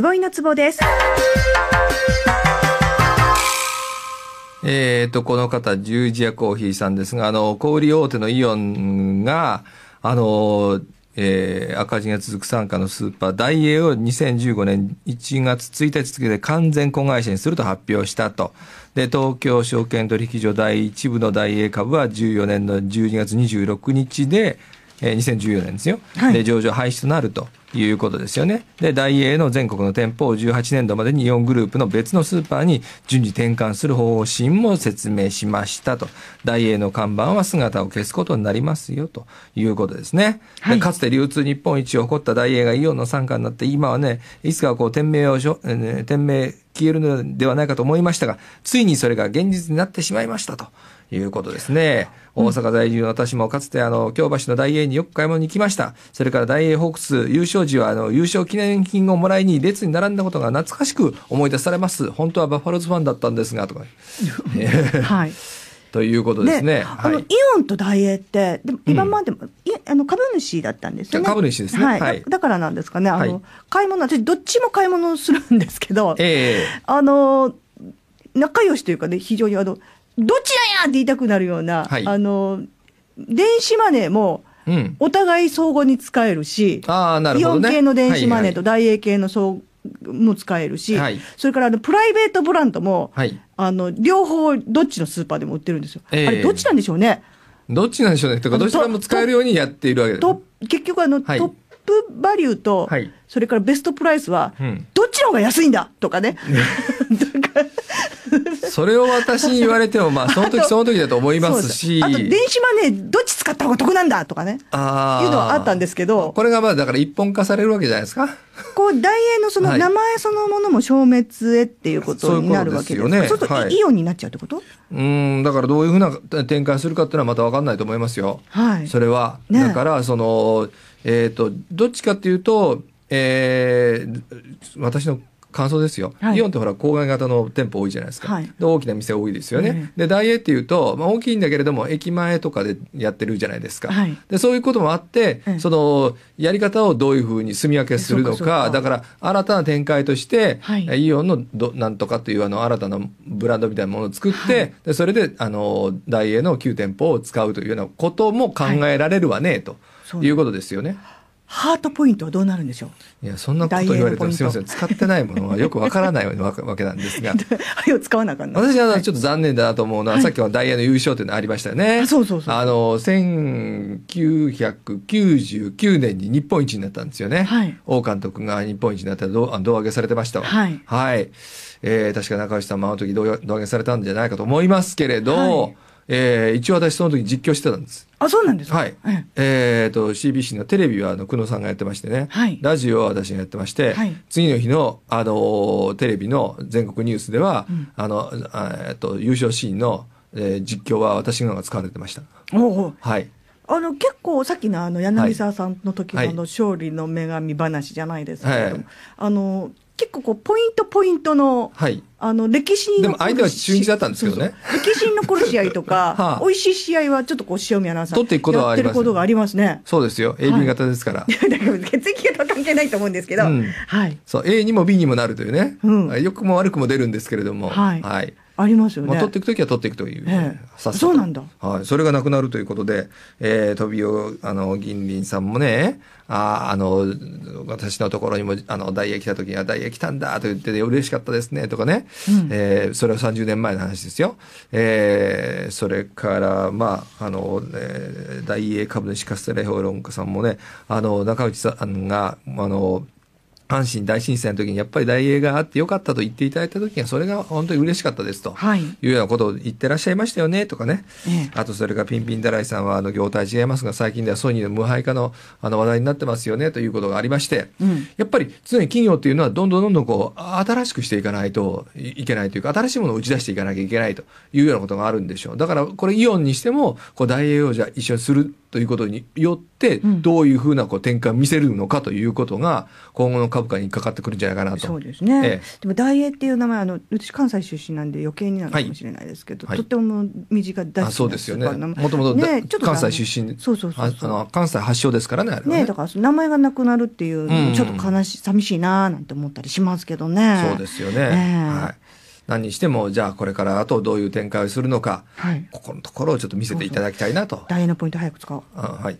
坪井の坪です。えっと、この方、十字屋コーヒーさんですが、あの、小売大手のイオンが、あの、えー、赤字が続く傘下のスーパー、ダイエーを2015年1月1日付で完全子会社にすると発表したと。で、東京証券取引所第1部のダイエー株は14年の12月26日で、えー、2014年ですよ。はい、で、上場廃止となると。いうことですよね。で、ダイエーの全国の店舗を18年度までに4グループの別のスーパーに順次転換する方針も説明しましたと。ダイエーの看板は姿を消すことになりますよということですね。はい、かつて流通日本一を誇ったダイエーがイオンの傘下になって、今はね、いつかこう店名をしょ、えー、店名、消えるのではないかと思いましたが、ついにそれが現実になってしまいましたということですね。大阪在住の私もかつてあの、京橋の大英によく買い物に行きました。それから大英ホークス優勝時はあの、優勝記念品をもらいに列に並んだことが懐かしく思い出されます。本当はバファローズファンだったんですが、とか。はい。ということですね。あの、はい、イオンとダイエーって、でも今までも、うん、あの株主だったんですよね。株主ですね。はい。はい、だからなんですかね。あの、はい、買い物、私どっちも買い物するんですけど、えー、あの、仲良しというかね、非常にあの、どちらやって言いたくなるような、あの、電子マネーも、お互い相互に使えるし、あなるほどね、イオン系の電子マネーとダイエー系の相互、も使えるし、はい、それからあのプライベートブランドも、はい、あの両方どっちのスーパーでも売ってるんですよ。えー、あれどっちなんでしょうね。どっちなんでしょうねとかどちらも使えるようにやっているわけです。結局あの、はい、トップバリューと、それからベストプライスは、どっちの方が安いんだとかね。それを私に言われても、まあ、その時その時だと思いますし。あと、電子マネー、どっち使った方が得なんだとかね。ああ。いうのはあったんですけど。これがまあ、だから一本化されるわけじゃないですか。こう、大英のその名前そのものも消滅へっていうことになるわけですよね。そうすると、イオンになっちゃうってこと、うん、だからどういうふうな展開するかっていうのはまた分かんないと思いますよ。はい。それは。だから、その、えっ、と、どっちかっていうと、えー、私の感想ですよ、はい、イオンってほら郊外型の店舗多いじゃないですか、はい、で大きな店多いですよね、えー、でダイエーっていうと、まあ、大きいんだけれども駅前とかでやってるじゃないですか、はい、でそういうこともあって、えー、そのやり方をどういうふうに住み分けするのかだから新たな展開として、イオンのどなんとかというあの新たなブランドみたいなものを作って、でそれであのダイエーの旧店舗を使うというようなことも考えられるわね、ということですよね。ハートポイントはどうなるんでしょういやそんなこと言われてもすみません使ってないものはよくわからないわけ なんですが使わなかった私はちょっと残念だなと思うのは、はい、さっきはダイヤの優勝というのありましたよね、あそうそうそうあの1999年に日本一になったんですよね、はい、王監督が日本一になったら胴上げされてましたわはい、はい、えー、確か中橋さんもあの時胴上げされたんじゃないかと思いますけれど、はいえー、一応私その時実況してたんです。あ、そうなんですかはい。えっ、ー、と、CBC のテレビはあの、久野さんがやってましてね。はい。ラジオは私がやってまして、はい。次の日の、あの、テレビの全国ニュースでは、うん、あの、えっ、ー、と、優勝シーンの、えー、実況は私が使われてました。おお。はい。あの結構さっきのあの柳沢さんの時の、はい、勝利の女神話じゃないですけれども、はい、あの結構こうポイントポイントの、はい、あの歴史でも相手は中日だったんですけどね歴史に残る試合とか、はあ、美味しい試合はちょっとこう塩見アナウンサー取っていくことはあります、ね、ことがありますねそうですよ AB 型ですから、はい、血液型は関係ないと思うんですけど、はいそう A にも B にもなるというね、うん、良くも悪くも出るんですけれどもはい、はいありますよね、まあ、取っていく時は取っていくという、えそうなんだ、はい、それがなくなるということで、えー、トビオ、あの銀林さんもねあああの私のところにもあのダイヤ来た時にはダイヤ来たんだと言ってて嬉しかったですねとかね、うん、えー、それは30年前の話ですよ、えー、それからまああの、えー、大英株主カステラ評論家さんもねあの中内さんがあの阪神大震災の時にやっぱり大英があってよかったと言っていただいた時にはそれが本当に嬉しかったですと、い、うようなことを言ってらっしゃいましたよねとかね、ええ、あとそれからピンピンダライさんはあの業態違いますが最近ではソニーの無敗化のあの話題になってますよねということがありまして、うん、やっぱり常に企業っていうのはどんどんどんどんこう新しくしていかないといけないというか新しいものを打ち出していかなきゃいけないというようなことがあるんでしょうだからこれイオンにしてもこう大英をじゃ一緒にするということによって、どういうふうなこう展開を見せるのかということが、今後の株価にかかってくるんじゃないかなと。そうですね。ええ、でも、大英っていう名前、あの、私関西出身なんで余計になるかもしれないですけど、はい、とても身近だし。そうですよね。もともと、ね、関西出身。そうそうそうあの、関西発祥ですからね、あれね。ねだから、名前がなくなるっていう、ちょっと悲し、寂しいなーなんて思ったりしますけどね。そうですよね。ねはい。何にしても、じゃあこれからあとどういう展開をするのか、はい、ここのところをちょっと見せていただきたいなと。そうそうダイヤのポイント早く使おう。はい。